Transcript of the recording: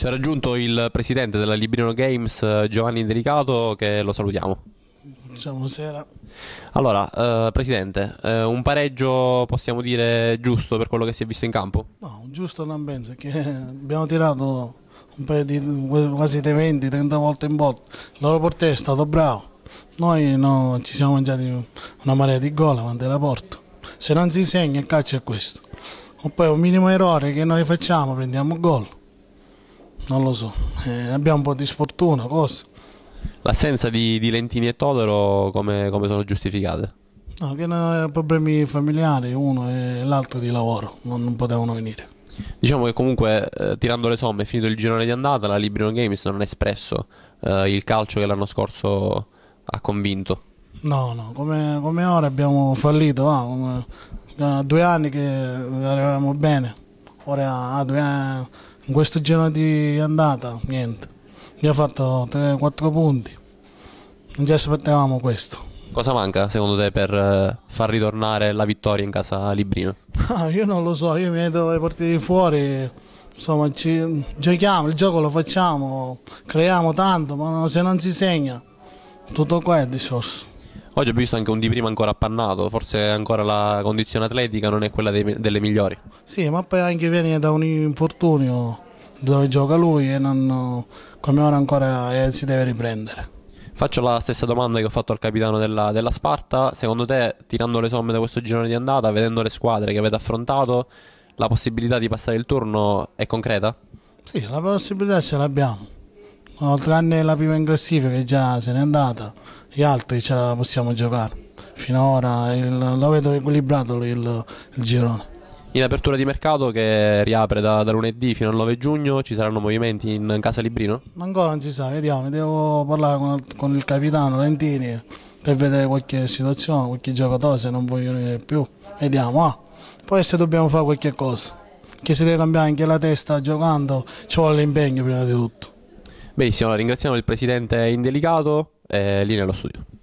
Ci ha raggiunto il presidente della Librino Games, eh, Giovanni Delicato, che lo salutiamo. Ciao, buonasera. Allora, eh, presidente, eh, un pareggio possiamo dire giusto per quello che si è visto in campo? No, giusto non penso, che abbiamo tirato un paio di quasi 20-30 volte in botta. Il loro portiere è stato bravo. Noi no, ci siamo mangiati una marea di gol davanti alla porta. Se non si segna il calcio è questo. O poi un minimo errore che noi facciamo, prendiamo gol non lo so, eh, abbiamo un po' di sfortuna, cosa. L'assenza di, di, Lentini e Todero come, come sono giustificate? No, che erano problemi familiari, uno e l'altro di lavoro, non, non potevano venire. Diciamo che comunque eh, tirando le somme, finito il girone di andata, la Librion Games non ha espresso eh, il calcio che l'anno scorso ha convinto. No, no, come, come ora abbiamo fallito, va, ah, come, eh, due anni che arrivavamo bene, ora a due anni in questo giro di andata, niente. Abbiamo fatto 3-4 punti. Non ci aspettavamo questo. Cosa manca secondo te per eh, far ritornare la vittoria in casa Librino? Ah, io non lo so, io mi metto le partite fuori, insomma ci... giochiamo, il gioco lo facciamo, creiamo tanto, ma se non si segna tutto qua è discorso. Oggi ho visto anche un di prima ancora appannato, forse ancora la condizione atletica non è quella dei, delle migliori. Sì, ma poi anche viene da un infortunio dove gioca lui e non, come ora ancora eh, si deve riprendere. Faccio la stessa domanda che ho fatto al capitano della, della, Sparta. Secondo te, tirando le somme da questo girone di andata, vedendo le squadre che avete affrontato, la possibilità di passare il turno è concreta? Sì, la possibilità ce l'abbiamo oh, tranne la prima in classifica che già se n'è andata, gli altri ce la possiamo giocare. Finora il, lo vedo equilibrato il, il girone. In apertura di mercato che riapre da, da, lunedì fino al 9 giugno ci saranno movimenti in casa Librino? Ancora non si sa, vediamo, devo parlare con, con il capitano Lentini per vedere qualche situazione, qualche giocatore se non vogliono venire più, vediamo, ah. poi se dobbiamo fare qualche cosa, che si deve cambiare anche la testa giocando ci vuole l'impegno prima di tutto. Benissimo, ringraziamo il presidente Indelicato e eh, lì nello studio.